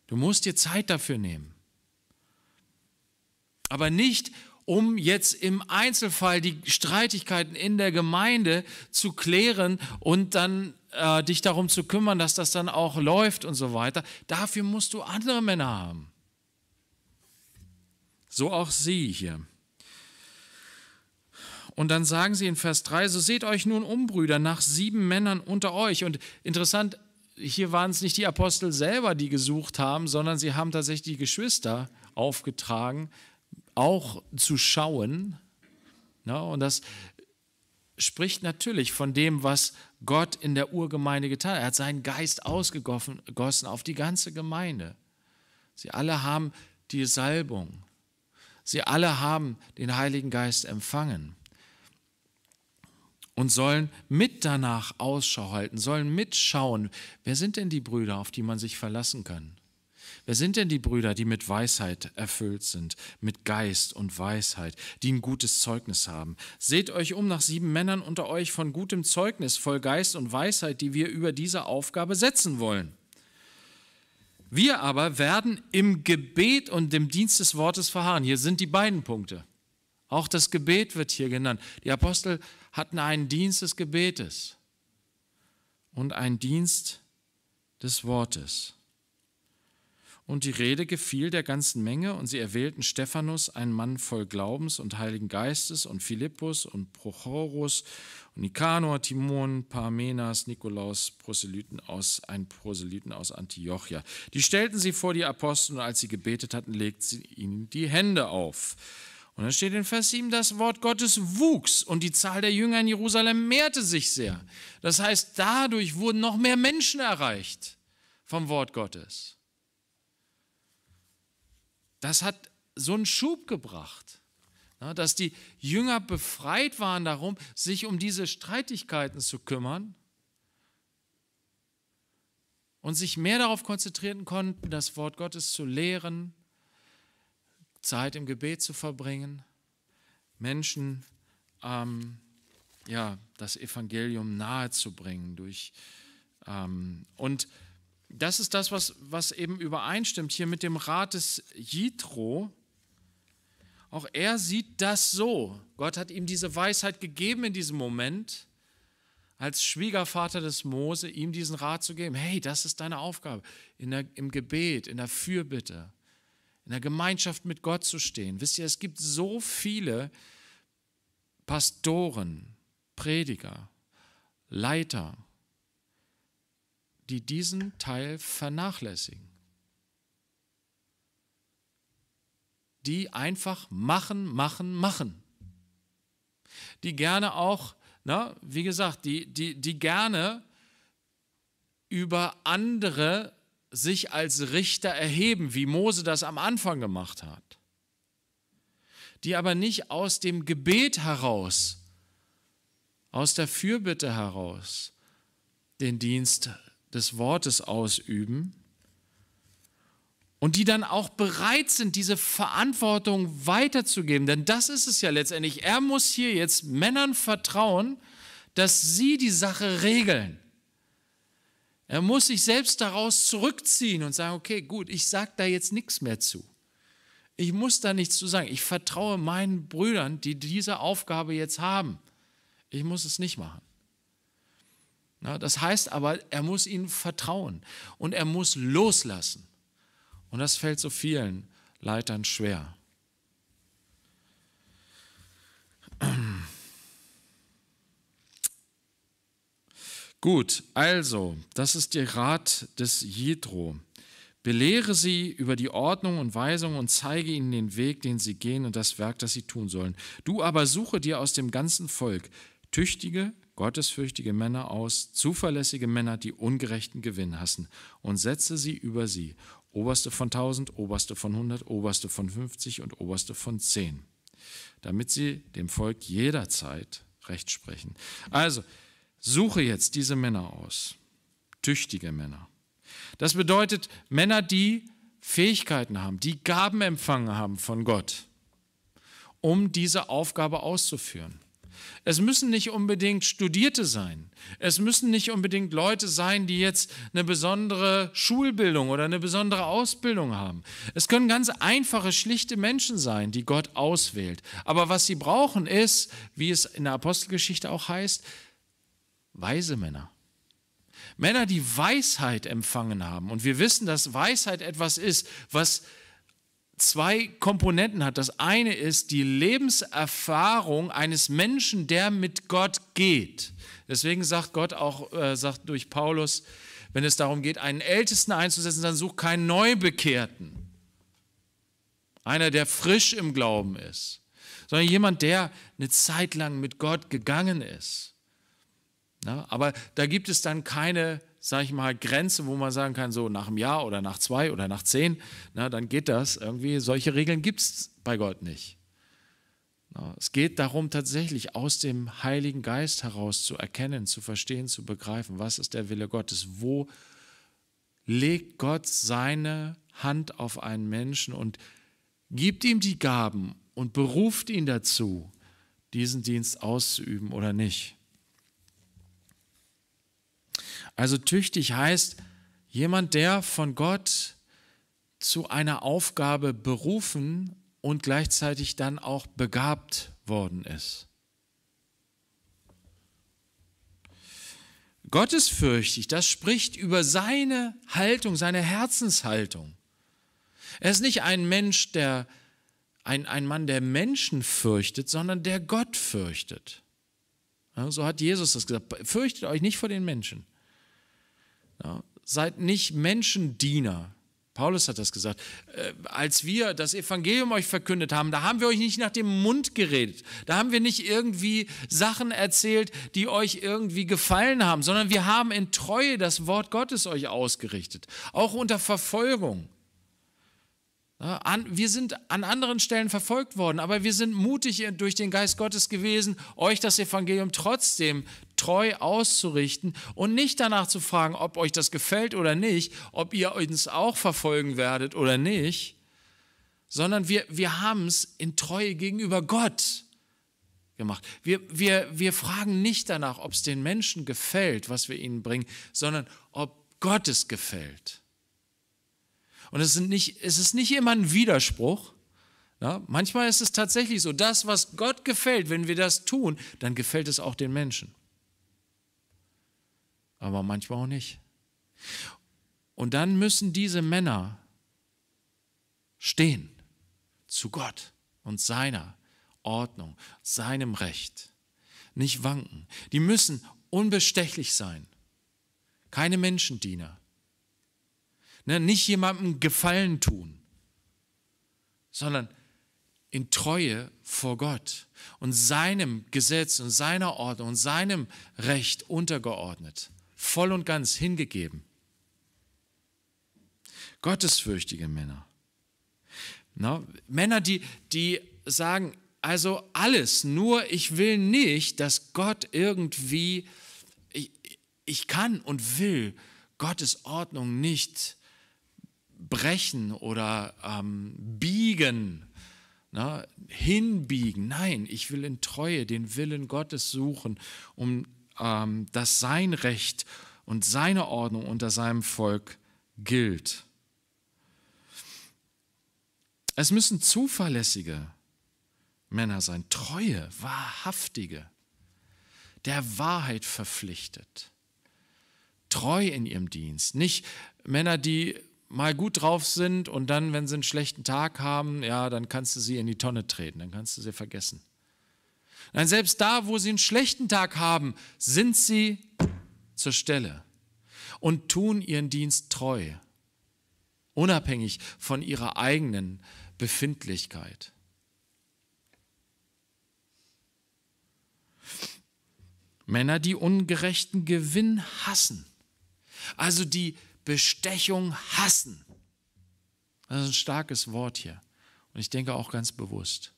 Du musst dir Zeit dafür nehmen. Aber nicht, um jetzt im Einzelfall die Streitigkeiten in der Gemeinde zu klären und dann äh, dich darum zu kümmern, dass das dann auch läuft und so weiter. Dafür musst du andere Männer haben. So auch sie hier. Und dann sagen sie in Vers 3, so seht euch nun um, Brüder, nach sieben Männern unter euch. Und interessant, hier waren es nicht die Apostel selber, die gesucht haben, sondern sie haben tatsächlich die Geschwister aufgetragen, auch zu schauen. Na, ne, und das spricht natürlich von dem, was Gott in der Urgemeinde getan hat. Er hat seinen Geist ausgegossen auf die ganze Gemeinde. Sie alle haben die Salbung. Sie alle haben den Heiligen Geist empfangen und sollen mit danach Ausschau halten, sollen mitschauen, wer sind denn die Brüder, auf die man sich verlassen kann? Wer sind denn die Brüder, die mit Weisheit erfüllt sind, mit Geist und Weisheit, die ein gutes Zeugnis haben? Seht euch um nach sieben Männern unter euch von gutem Zeugnis, voll Geist und Weisheit, die wir über diese Aufgabe setzen wollen. Wir aber werden im Gebet und dem Dienst des Wortes verharren. Hier sind die beiden Punkte. Auch das Gebet wird hier genannt. Die Apostel hatten einen Dienst des Gebetes und einen Dienst des Wortes. Und die Rede gefiel der ganzen Menge, und sie erwählten Stephanus, einen Mann voll Glaubens und Heiligen Geistes, und Philippus und Prochorus und Nikanor, Timon, Parmenas, Nikolaus, Proselyten aus, ein Proselyten aus Antiochia. Die stellten sie vor die Apostel, und als sie gebetet hatten, legten sie ihnen die Hände auf. Und dann steht in Vers 7, das Wort Gottes wuchs und die Zahl der Jünger in Jerusalem mehrte sich sehr. Das heißt, dadurch wurden noch mehr Menschen erreicht vom Wort Gottes. Das hat so einen Schub gebracht, ne, dass die Jünger befreit waren darum, sich um diese Streitigkeiten zu kümmern und sich mehr darauf konzentrieren konnten, das Wort Gottes zu lehren, Zeit im Gebet zu verbringen, Menschen ähm, ja, das Evangelium nahezubringen durch ähm, und das ist das, was, was eben übereinstimmt hier mit dem Rat des Jitro. Auch er sieht das so. Gott hat ihm diese Weisheit gegeben in diesem Moment, als Schwiegervater des Mose, ihm diesen Rat zu geben. Hey, das ist deine Aufgabe. Der, Im Gebet, in der Fürbitte, in der Gemeinschaft mit Gott zu stehen. Wisst ihr, es gibt so viele Pastoren, Prediger, Leiter, die diesen Teil vernachlässigen. Die einfach machen, machen, machen. Die gerne auch, na, wie gesagt, die, die, die gerne über andere sich als Richter erheben, wie Mose das am Anfang gemacht hat. Die aber nicht aus dem Gebet heraus, aus der Fürbitte heraus den Dienst des Wortes ausüben und die dann auch bereit sind, diese Verantwortung weiterzugeben. Denn das ist es ja letztendlich. Er muss hier jetzt Männern vertrauen, dass sie die Sache regeln. Er muss sich selbst daraus zurückziehen und sagen, okay, gut, ich sage da jetzt nichts mehr zu. Ich muss da nichts zu sagen. Ich vertraue meinen Brüdern, die diese Aufgabe jetzt haben. Ich muss es nicht machen. Das heißt aber, er muss ihnen vertrauen und er muss loslassen. Und das fällt so vielen Leitern schwer. [clears throat] Gut, also, das ist der Rat des Jethro. Belehre sie über die Ordnung und Weisung und zeige ihnen den Weg, den sie gehen und das Werk, das sie tun sollen. Du aber suche dir aus dem ganzen Volk tüchtige, gottesfürchtige Männer aus, zuverlässige Männer, die ungerechten Gewinn hassen, und setze sie über sie, Oberste von 1000, Oberste von 100, Oberste von 50 und Oberste von 10, damit sie dem Volk jederzeit Recht sprechen. Also, suche jetzt diese Männer aus, tüchtige Männer. Das bedeutet Männer, die Fähigkeiten haben, die Gaben empfangen haben von Gott, um diese Aufgabe auszuführen. Es müssen nicht unbedingt Studierte sein. Es müssen nicht unbedingt Leute sein, die jetzt eine besondere Schulbildung oder eine besondere Ausbildung haben. Es können ganz einfache, schlichte Menschen sein, die Gott auswählt. Aber was sie brauchen ist, wie es in der Apostelgeschichte auch heißt, weise Männer. Männer, die Weisheit empfangen haben. Und wir wissen, dass Weisheit etwas ist, was zwei Komponenten hat. Das eine ist die Lebenserfahrung eines Menschen, der mit Gott geht. Deswegen sagt Gott auch, äh, sagt durch Paulus, wenn es darum geht, einen Ältesten einzusetzen, dann such keinen Neubekehrten. Einer, der frisch im Glauben ist, sondern jemand, der eine Zeit lang mit Gott gegangen ist. Na, aber da gibt es dann keine sage ich mal, Grenze, wo man sagen kann, so nach einem Jahr oder nach zwei oder nach zehn, na, dann geht das irgendwie. Solche Regeln gibt es bei Gott nicht. Es geht darum, tatsächlich aus dem Heiligen Geist heraus zu erkennen, zu verstehen, zu begreifen, was ist der Wille Gottes, wo legt Gott seine Hand auf einen Menschen und gibt ihm die Gaben und beruft ihn dazu, diesen Dienst auszuüben oder nicht. Also tüchtig heißt jemand, der von Gott zu einer Aufgabe berufen und gleichzeitig dann auch begabt worden ist. Gottesfürchtig, das spricht über seine Haltung, seine Herzenshaltung. Er ist nicht ein Mensch, der ein, ein Mann, der Menschen fürchtet, sondern der Gott fürchtet. Ja, so hat Jesus das gesagt. Fürchtet euch nicht vor den Menschen. Ja, seid nicht Menschendiener. Paulus hat das gesagt. Äh, als wir das Evangelium euch verkündet haben, da haben wir euch nicht nach dem Mund geredet. Da haben wir nicht irgendwie Sachen erzählt, die euch irgendwie gefallen haben, sondern wir haben in Treue das Wort Gottes euch ausgerichtet. Auch unter Verfolgung wir sind an anderen Stellen verfolgt worden, aber wir sind mutig durch den Geist Gottes gewesen, euch das Evangelium trotzdem treu auszurichten und nicht danach zu fragen, ob euch das gefällt oder nicht, ob ihr uns auch verfolgen werdet oder nicht, sondern wir, wir haben es in Treue gegenüber Gott gemacht. Wir, wir, wir fragen nicht danach, ob es den Menschen gefällt, was wir ihnen bringen, sondern ob Gott es gefällt. Und es, sind nicht, es ist nicht immer ein Widerspruch. Ja? Manchmal ist es tatsächlich so, das, was Gott gefällt, wenn wir das tun, dann gefällt es auch den Menschen. Aber manchmal auch nicht. Und dann müssen diese Männer stehen zu Gott und seiner Ordnung, seinem Recht. Nicht wanken. Die müssen unbestechlich sein. Keine Menschendiener. Ne? Nicht jemandem Gefallen tun, sondern in Treue vor Gott und seinem Gesetz und seiner Ordnung und seinem Recht untergeordnet, voll und ganz hingegeben. Gottesfürchtige Männer. Na, ne, Männer, die, die sagen, also alles, nur ich will nicht, dass Gott irgendwie, ich, ich kann und will Gottes Ordnung nicht brechen oder ähm, biegen, na, ne? hinbiegen. Nein, ich will in Treue den Willen Gottes suchen, um ähm, dass sein Recht und seine Ordnung unter seinem Volk gilt. Es müssen zuverlässige Männer sein, treue, wahrhaftige, der Wahrheit verpflichtet, treu in ihrem Dienst, nicht Männer, die mal gut drauf sind und dann, wenn sie einen schlechten Tag haben, ja, dann kannst du sie in die Tonne treten, dann kannst du sie vergessen. Nein, selbst da, wo sie einen schlechten Tag haben, sind sie zur Stelle und tun ihren Dienst treu, unabhängig von ihrer eigenen Befindlichkeit. Männer, die ungerechten Gewinn hassen, also die Bestechung hassen. Das ist ein starkes Wort hier. Und ich denke auch ganz bewusst.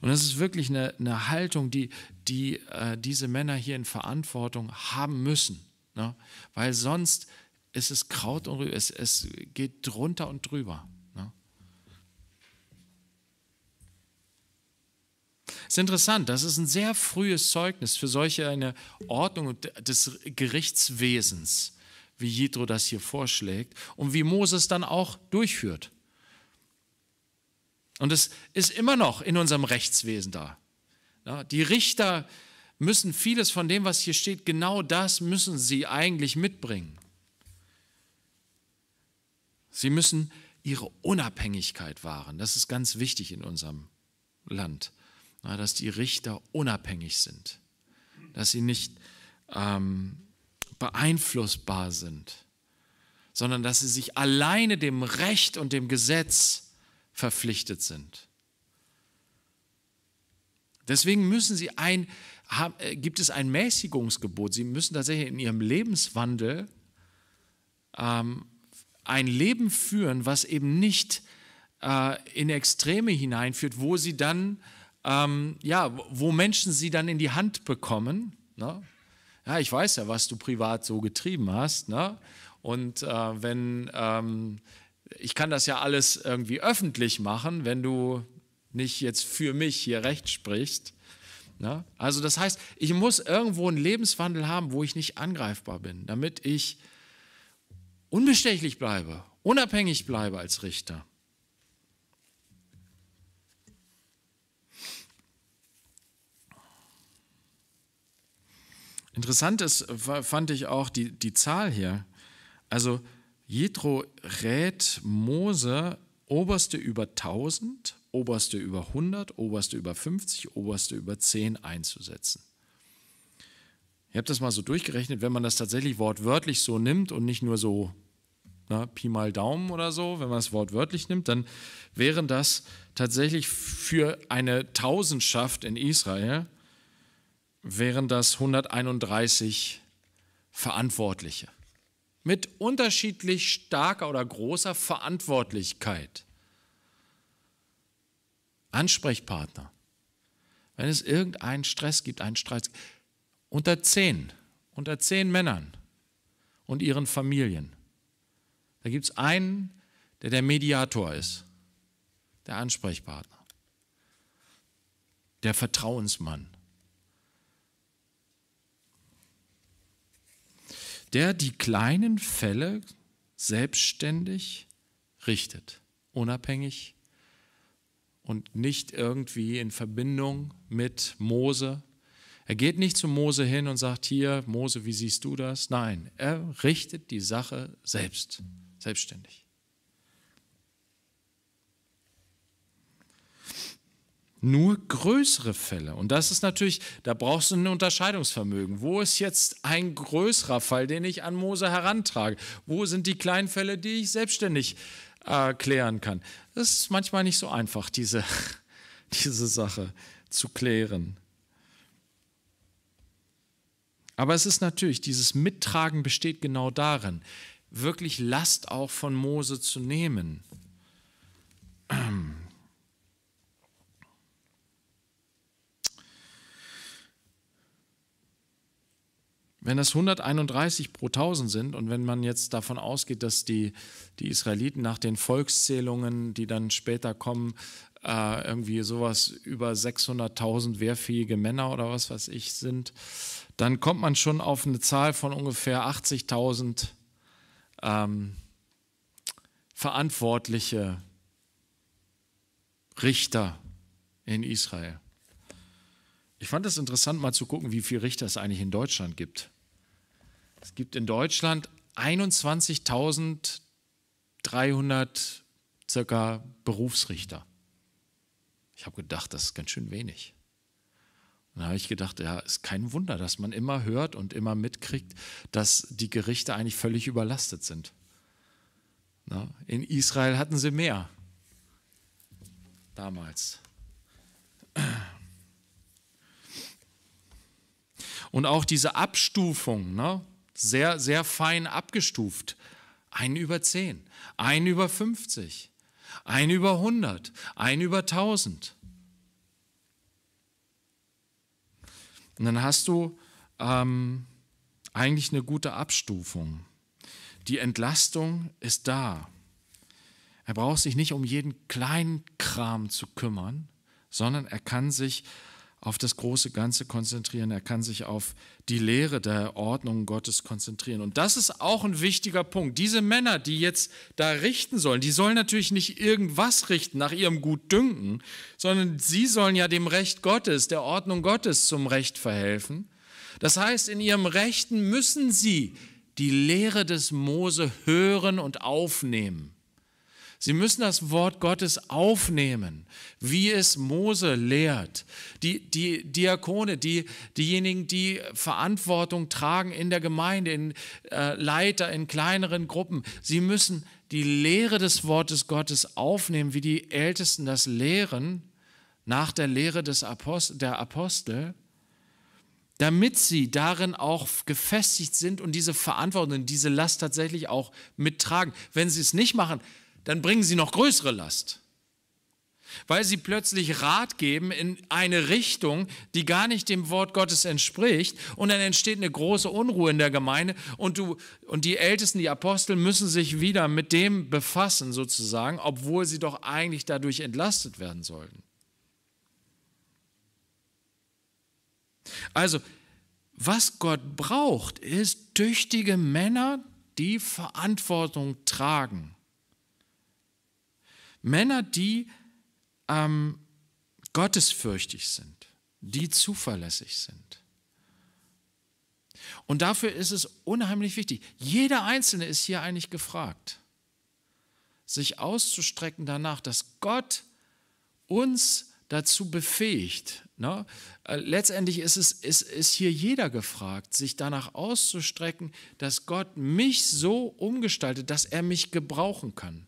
Und das ist wirklich eine, eine Haltung, die, die äh, diese Männer hier in Verantwortung haben müssen. Ne? Weil sonst ist es Kraut und Rübe, es, es geht drunter und drüber. Es ist interessant, das ist ein sehr frühes Zeugnis für solche eine Ordnung des Gerichtswesens, wie Jethro das hier vorschlägt und wie Moses dann auch durchführt. Und es ist immer noch in unserem Rechtswesen da. Die Richter müssen vieles von dem, was hier steht, genau das müssen sie eigentlich mitbringen. Sie müssen ihre Unabhängigkeit wahren. Das ist ganz wichtig in unserem Land dass die Richter unabhängig sind, dass sie nicht ähm, beeinflussbar sind, sondern dass sie sich alleine dem Recht und dem Gesetz verpflichtet sind. Deswegen müssen sie ein, haben, äh, gibt es ein Mäßigungsgebot. Sie müssen tatsächlich in ihrem Lebenswandel ähm, ein Leben führen, was eben nicht äh, in Extreme hineinführt, wo sie dann ähm, ja, wo Menschen sie dann in die Hand bekommen. Ne? Ja, ich weiß ja, was du privat so getrieben hast. Ne? Und äh, wenn ähm, ich kann das ja alles irgendwie öffentlich machen, wenn du nicht jetzt für mich hier recht sprichst. Ne? Also das heißt, ich muss irgendwo einen Lebenswandel haben, wo ich nicht angreifbar bin, damit ich unbestechlich bleibe, unabhängig bleibe als Richter. Interessant ist, fand ich auch die, die Zahl hier. Also Jethro rät Mose Oberste über 1000, Oberste über 100, Oberste über 50, Oberste über 10 einzusetzen. Ich habe das mal so durchgerechnet, wenn man das tatsächlich wortwörtlich so nimmt und nicht nur so na, Pi mal Daumen oder so, wenn man es wortwörtlich nimmt, dann wären das tatsächlich für eine Tausendschaft in Israel wären das 131 Verantwortliche mit unterschiedlich starker oder großer Verantwortlichkeit. Ansprechpartner. Wenn es irgendeinen Stress gibt, einen Streit, unter zehn, unter zehn Männern und ihren Familien, da gibt es einen, der der Mediator ist, der Ansprechpartner, der Vertrauensmann. der die kleinen Fälle selbstständig richtet, unabhängig und nicht irgendwie in Verbindung mit Mose. Er geht nicht zu Mose hin und sagt, hier, Mose, wie siehst du das? Nein, er richtet die Sache selbst, selbstständig. nur größere Fälle. Und das ist natürlich, da brauchst du ein Unterscheidungsvermögen. Wo ist jetzt ein größerer Fall, den ich an Mose herantrage? Wo sind die kleinen Fälle, die ich selbstständig äh, klären kann? Das ist manchmal nicht so einfach, diese, [laughs] diese Sache zu klären. Aber es ist natürlich, dieses Mittragen besteht genau darin, wirklich Last auch von Mose zu nehmen. [clears throat] Wenn das 131 pro 1000 sind und wenn man jetzt davon ausgeht, dass die, die Israeliten nach den Volkszählungen, die dann später kommen, äh, irgendwie sowas über 600.000 wehrfähige Männer oder was weiß ich sind, dann kommt man schon auf eine Zahl von ungefähr 80.000 ähm, verantwortliche Richter in Israel. Ich fand es interessant, mal zu gucken, wie viele Richter es eigentlich in Deutschland gibt. Es gibt in Deutschland 21.300 circa Berufsrichter. Ich habe gedacht, das ist ganz schön wenig. dann habe ich gedacht, ja, ist kein Wunder, dass man immer hört und immer mitkriegt, dass die Gerichte eigentlich völlig überlastet sind. Na, in Israel hatten sie mehr damals. Und auch diese Abstufung, ne? sehr, sehr fein abgestuft. Ein über 10, ein über 50, ein über 100, ein über 1000. Und dann hast du ähm, eigentlich eine gute Abstufung. Die Entlastung ist da. Er braucht sich nicht um jeden kleinen Kram zu kümmern, sondern er kann sich auf das große Ganze konzentrieren, er kann sich auf die Lehre der Ordnung Gottes konzentrieren. Und das ist auch ein wichtiger Punkt. Diese Männer, die jetzt da richten sollen, die sollen natürlich nicht irgendwas richten nach ihrem Gutdünken, sondern sie sollen ja dem Recht Gottes, der Ordnung Gottes zum Recht verhelfen. Das heißt, in ihrem Rechten müssen sie die Lehre des Mose hören und aufnehmen. Sie müssen das Wort Gottes aufnehmen, wie es Mose lehrt. Die, die Diakone, die, diejenigen, die Verantwortung tragen in der Gemeinde, in äh, Leiter, in kleineren Gruppen, sie müssen die Lehre des Wortes Gottes aufnehmen, wie die Ältesten das lehren, nach der Lehre des Apostel, der Apostel, damit sie darin auch gefestigt sind und diese Verantwortung, diese Last tatsächlich auch mittragen. Wenn sie es nicht machen, dann bringen sie noch größere Last, weil sie plötzlich Rat geben in eine Richtung, die gar nicht dem Wort Gottes entspricht und dann entsteht eine große Unruhe in der Gemeinde und, du, und die Ältesten, die Apostel müssen sich wieder mit dem befassen sozusagen, obwohl sie doch eigentlich dadurch entlastet werden sollten. Also, was Gott braucht, ist tüchtige Männer, die Verantwortung tragen. Männer, die ähm, gottesfürchtig sind, die zuverlässig sind. Und dafür ist es unheimlich wichtig. Jeder Einzelne ist hier eigentlich gefragt, sich auszustrecken danach, dass Gott uns dazu befähigt. Ne? Äh, letztendlich ist, es, ist, ist hier jeder gefragt, sich danach auszustrecken, dass Gott mich so umgestaltet, dass er mich gebrauchen kann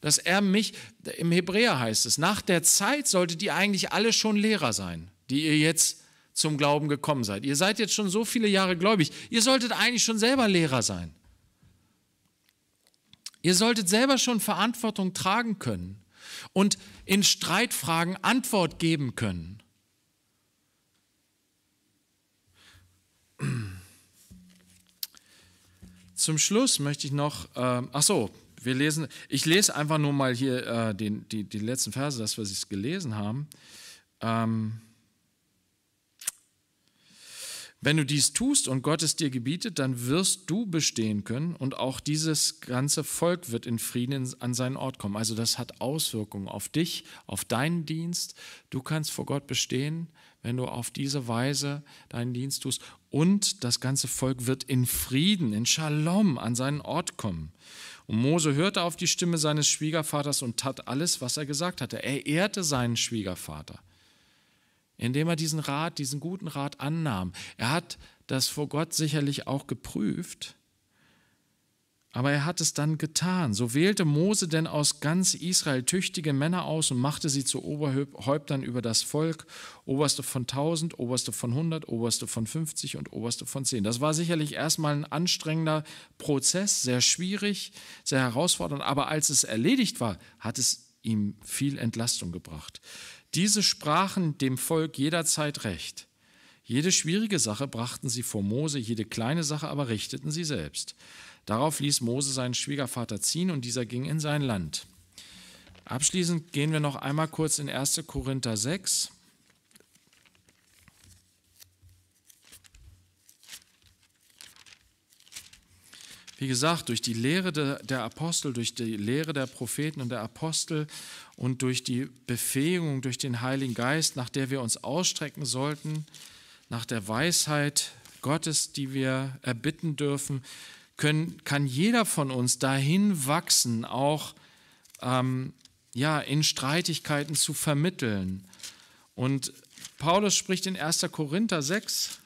dass er mich, im Hebräer heißt es, nach der Zeit solltet ihr eigentlich alle schon Lehrer sein, die ihr jetzt zum Glauben gekommen seid. Ihr seid jetzt schon so viele Jahre gläubig. Ihr solltet eigentlich schon selber Lehrer sein. Ihr solltet selber schon Verantwortung tragen können und in Streitfragen Antwort geben können. Zum Schluss möchte ich noch, äh, ach so, wir lesen, ich lese einfach nur mal hier äh, den, die, die letzten Verse, dass wir es gelesen haben. Ähm, wenn du dies tust und Gott es dir gebietet, dann wirst du bestehen können und auch dieses ganze Volk wird in Frieden an seinen Ort kommen. Also das hat Auswirkungen auf dich, auf deinen Dienst. Du kannst vor Gott bestehen, wenn du auf diese Weise deinen Dienst tust und das ganze Volk wird in Frieden, in Shalom an seinen Ort kommen. Und Mose hörte auf die Stimme seines Schwiegervaters und tat alles, was er gesagt hatte. Er ehrte seinen Schwiegervater, indem er diesen Rat, diesen guten Rat annahm. Er hat das vor Gott sicherlich auch geprüft aber er hat es dann getan. So wählte Mose denn aus ganz Israel tüchtige Männer aus und machte sie zu Oberhäuptern über das Volk, Oberste von 1000, Oberste von 100, Oberste von 50 und Oberste von 10. Das war sicherlich erstmal ein anstrengender Prozess, sehr schwierig, sehr herausfordernd, aber als es erledigt war, hat es ihm viel Entlastung gebracht. Diese sprachen dem Volk jederzeit recht. Jede schwierige Sache brachten sie vor Mose, jede kleine Sache aber richteten sie selbst. Darauf ließ Mose seinen Schwiegervater ziehen und dieser ging in sein Land. Abschließend gehen wir noch einmal kurz in 1. Korinther 6. Wie gesagt, durch die Lehre der Apostel, durch die Lehre der Propheten und der Apostel und durch die Befähigung durch den Heiligen Geist, nach der wir uns ausstrecken sollten, nach der Weisheit Gottes, die wir erbitten dürfen, können, kann jeder von uns dahin wachsen, auch ähm, ja, in Streitigkeiten zu vermitteln. Und Paulus spricht in 1. Korinther 6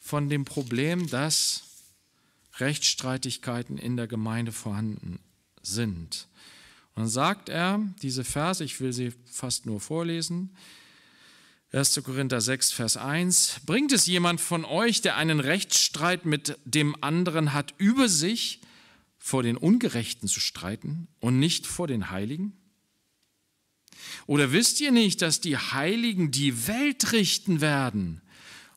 von dem Problem, dass Rechtsstreitigkeiten in der Gemeinde vorhanden sind. Und dann sagt er diese Verse, ich will sie fast nur vorlesen, 1. Korinther 6, Vers 1. Bringt es jemand von euch, der einen Rechtsstreit mit dem anderen hat, über sich vor den Ungerechten zu streiten und nicht vor den Heiligen? Oder wisst ihr nicht, dass die Heiligen die Welt richten werden?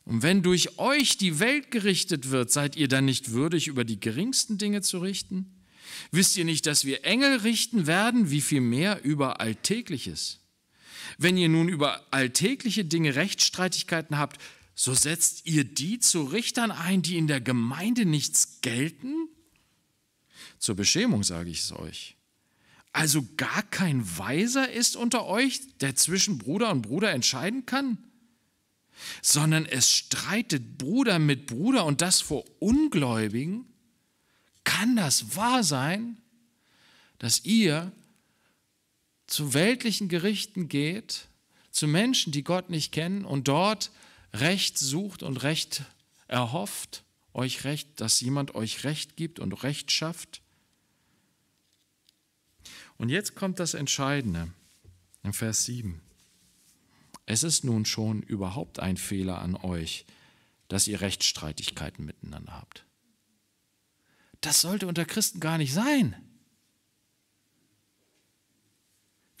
Und wenn durch euch die Welt gerichtet wird, seid ihr dann nicht würdig, über die geringsten Dinge zu richten? Wisst ihr nicht, dass wir Engel richten werden, wie viel mehr über Alltägliches? Wenn ihr nun über alltägliche Dinge Rechtsstreitigkeiten habt, so setzt ihr die zu Richtern ein, die in der Gemeinde nichts gelten? Zur Beschämung sage ich es euch. Also gar kein Weiser ist unter euch, der zwischen Bruder und Bruder entscheiden kann? sondern es streitet Bruder mit Bruder und das vor Ungläubigen? Kann das wahr sein, dass ihr zu weltlichen Gerichten geht, zu Menschen, die Gott nicht kennen und dort Recht sucht und Recht erhofft, euch Recht, dass jemand euch Recht gibt und Recht schafft. Und jetzt kommt das Entscheidende im Vers 7. Es ist nun schon überhaupt ein Fehler an euch, dass ihr Rechtsstreitigkeiten miteinander habt. Das sollte unter Christen gar nicht sein.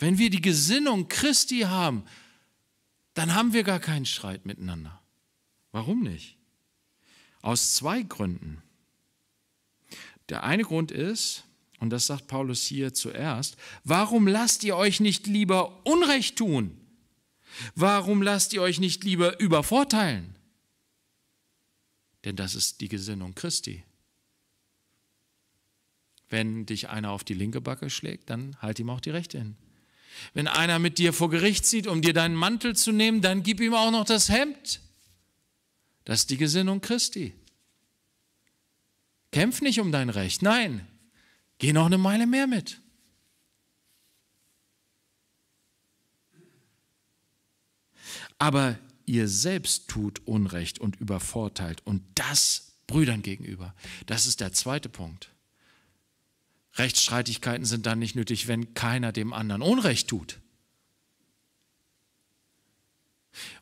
Wenn wir die Gesinnung Christi haben, dann haben wir gar keinen Streit miteinander. Warum nicht? Aus zwei Gründen. Der eine Grund ist, und das sagt Paulus hier zuerst, warum lasst ihr euch nicht lieber Unrecht tun? Warum lasst ihr euch nicht lieber übervorteilen? Denn das ist die Gesinnung Christi. Wenn dich einer auf die linke Backe schlägt, dann halt ihm auch die rechte hin. Wenn einer mit dir vor Gericht zieht, um dir deinen Mantel zu nehmen, dann gib ihm auch noch das Hemd. Das ist die Gesinnung Christi. Kämpf nicht um dein Recht. Nein, geh noch eine Meile mehr mit. Aber ihr selbst tut Unrecht und übervorteilt und das Brüdern gegenüber. Das ist der zweite Punkt. Rechtsstreitigkeiten sind dann nicht nötig, wenn keiner dem anderen Unrecht tut.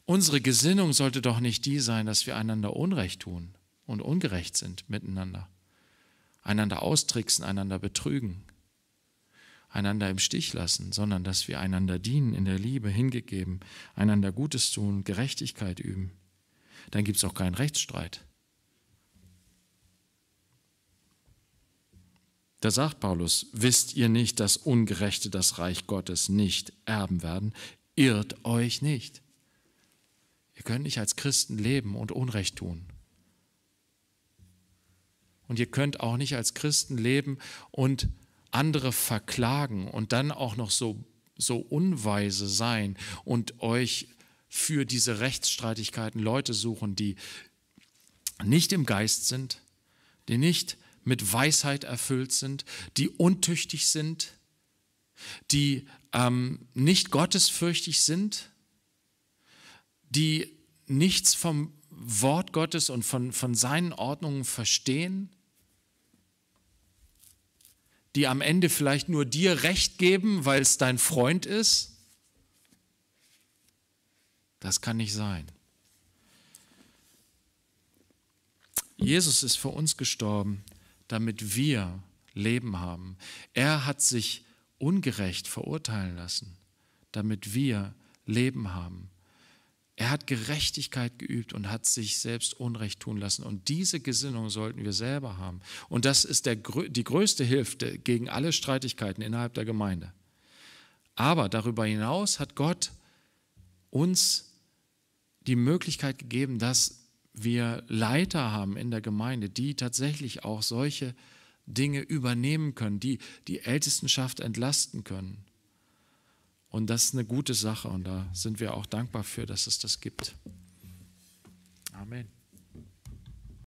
Unsere Gesinnung sollte doch nicht die sein, dass wir einander Unrecht tun und ungerecht sind miteinander, einander austricksen, einander betrügen, einander im Stich lassen, sondern dass wir einander dienen, in der Liebe hingegeben, einander Gutes tun, Gerechtigkeit üben. Dann gibt es auch keinen Rechtsstreit. Da sagt Paulus, wisst ihr nicht, dass Ungerechte das Reich Gottes nicht erben werden? Irrt euch nicht. Ihr könnt nicht als Christen leben und Unrecht tun. Und ihr könnt auch nicht als Christen leben und andere verklagen und dann auch noch so, so unweise sein und euch für diese Rechtsstreitigkeiten Leute suchen, die nicht im Geist sind, die nicht mit Weisheit erfüllt sind, die untüchtig sind, die ähm, nicht gottesfürchtig sind, die nichts vom Wort Gottes und von, von seinen Ordnungen verstehen, die am Ende vielleicht nur dir recht geben, weil es dein Freund ist. Das kann nicht sein. Jesus ist für uns gestorben, damit wir Leben haben. Er hat sich ungerecht verurteilen lassen, damit wir Leben haben. Er hat Gerechtigkeit geübt und hat sich selbst Unrecht tun lassen. Und diese Gesinnung sollten wir selber haben. Und das ist der, die größte Hilfe gegen alle Streitigkeiten innerhalb der Gemeinde. Aber darüber hinaus hat Gott uns die Möglichkeit gegeben, dass wir Leiter haben in der Gemeinde, die tatsächlich auch solche Dinge übernehmen können, die die Ältestenschaft entlasten können. Und das ist eine gute Sache und da sind wir auch dankbar für, dass es das gibt. Amen.